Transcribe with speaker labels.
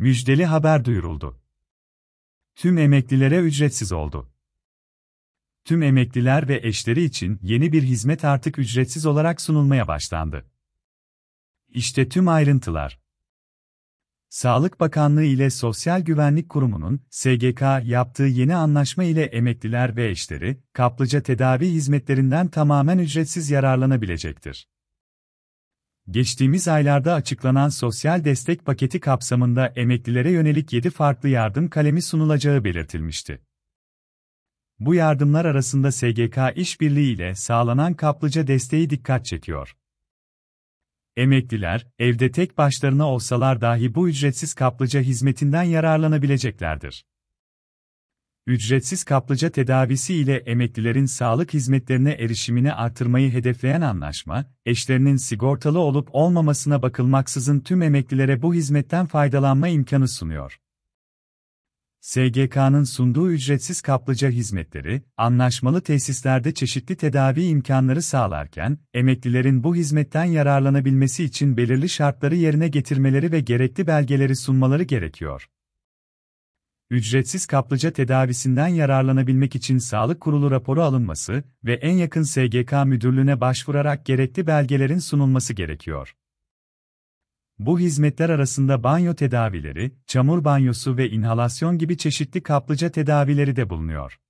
Speaker 1: Müjdeli haber duyuruldu. Tüm emeklilere ücretsiz oldu. Tüm emekliler ve eşleri için yeni bir hizmet artık ücretsiz olarak sunulmaya başlandı. İşte tüm ayrıntılar. Sağlık Bakanlığı ile Sosyal Güvenlik Kurumu'nun SGK yaptığı yeni anlaşma ile emekliler ve eşleri kaplıca tedavi hizmetlerinden tamamen ücretsiz yararlanabilecektir. Geçtiğimiz aylarda açıklanan sosyal destek paketi kapsamında emeklilere yönelik 7 farklı yardım kalemi sunulacağı belirtilmişti. Bu yardımlar arasında SGK işbirliği ile sağlanan kaplıca desteği dikkat çekiyor. Emekliler, evde tek başlarına olsalar dahi bu ücretsiz kaplıca hizmetinden yararlanabileceklerdir ücretsiz kaplıca tedavisi ile emeklilerin sağlık hizmetlerine erişimini artırmayı hedefleyen anlaşma, eşlerinin sigortalı olup olmamasına bakılmaksızın tüm emeklilere bu hizmetten faydalanma imkanı sunuyor. SGK'nın sunduğu ücretsiz kaplıca hizmetleri, anlaşmalı tesislerde çeşitli tedavi imkanları sağlarken, emeklilerin bu hizmetten yararlanabilmesi için belirli şartları yerine getirmeleri ve gerekli belgeleri sunmaları gerekiyor ücretsiz kaplıca tedavisinden yararlanabilmek için sağlık kurulu raporu alınması ve en yakın SGK müdürlüğüne başvurarak gerekli belgelerin sunulması gerekiyor. Bu hizmetler arasında banyo tedavileri, çamur banyosu ve inhalasyon gibi çeşitli kaplıca tedavileri de bulunuyor.